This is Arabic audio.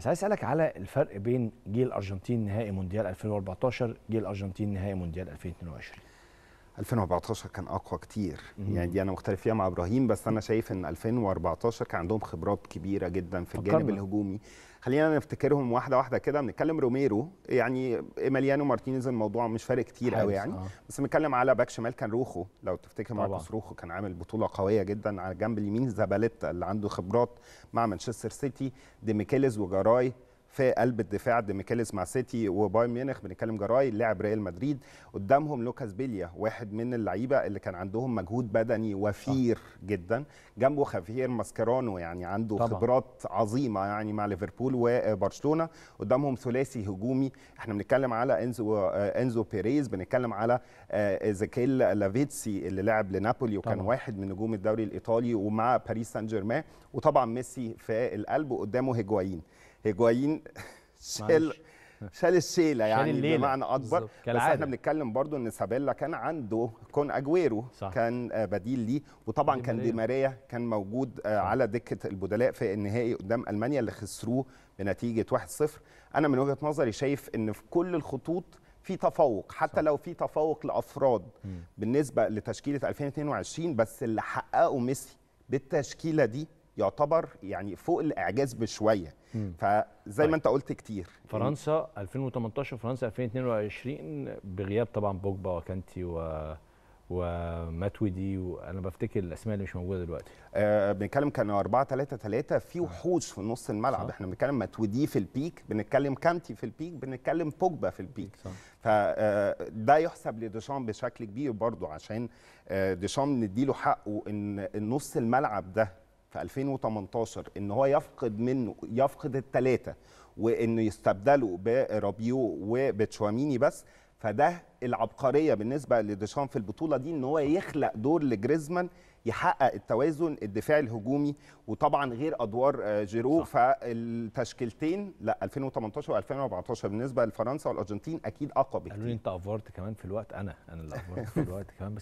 بس عايز اسالك على الفرق بين جيل الارجنتين نهائي مونديال 2014 جيل الارجنتين نهائي مونديال 2022 2014 كان اقوى كتير مم. يعني دي انا مختلف فيها مع ابراهيم بس انا شايف ان 2014 كان عندهم خبرات كبيره جدا في الجانب الهجومي خلينا نفتكرهم واحده واحده كده بنتكلم روميرو يعني ايميليانو مارتينيز الموضوع مش فارق كتير قوي يعني آه. بس بنتكلم على باك شمال كان روخو لو تفتكر ماركوس روخو كان عامل بطوله قويه جدا على الجنب اليمين زاباليتا اللي عنده خبرات مع مانشستر سيتي ديميكيلز وجراي في قلب الدفاع ديميكيليز مع سيتي وبايرن ميونخ بنتكلم جراي لاعب ريال مدريد قدامهم لوكاس بيليا واحد من اللعيبه اللي كان عندهم مجهود بدني وفير آه. جدا جنبه خافير ماسكرانو يعني عنده طبعا. خبرات عظيمه يعني مع ليفربول وبرشلونه قدامهم ثلاثي هجومي احنا بنتكلم على انزو انزو بيريز بنتكلم على آه، زكيل لافيتسي اللي لعب لنابولي وكان طبعا. واحد من نجوم الدوري الايطالي ومع باريس سان جيرمان وطبعا ميسي في القلب وقدامه هيجوايين هيجوايين شال شال الشيله يعني الليلة. بمعنى اكبر بس احنا بنتكلم برضو ان سابيلا كان عنده كون اجويرو صح. كان آه، بديل ليه وطبعا دي كان دي ماريا كان موجود آه، صح. على دكه البدلاء في النهائي قدام المانيا اللي خسروه بنتيجه 1-0 انا من وجهه نظري شايف ان في كل الخطوط في تفوق حتى صح. لو في تفوق لافراد م. بالنسبه لتشكيله 2022 بس اللي حققه ميسي بالتشكيله دي يعتبر يعني فوق الاعجاز بشويه فزي ما طيب. انت قلت كتير فرنسا 2018 فرنسا 2022 بغياب طبعا بوجبا وكانتي و وماتودي وانا بفتكر الاسماء اللي مش موجوده دلوقتي آه بنتكلم كان 4 3 3 في آه. وحوش في نص الملعب صح. احنا بنتكلم ماتويدي في البيك بنتكلم كانتي في البيك بنتكلم بوجبا في البيك صح. فده آه، يحسب لديشام بشكل كبير برضو عشان آه، ديشام نديله حقه ان نص الملعب ده في 2018 ان هو يفقد منه يفقد الثلاثه وانه يستبدله برابيو وبتشواميني بس فده العبقريه بالنسبه لديشان في البطوله دي ان هو يخلق دور لجريزمان يحقق التوازن الدفاعي الهجومي وطبعا غير ادوار آه، جيرو صح. فالتشكيلتين لا 2018 و2014 بالنسبه لفرنسا والارجنتين اكيد اقوى بكتير قالوا لي انت افورت كمان في الوقت انا انا اللي افورت في الوقت كمان بس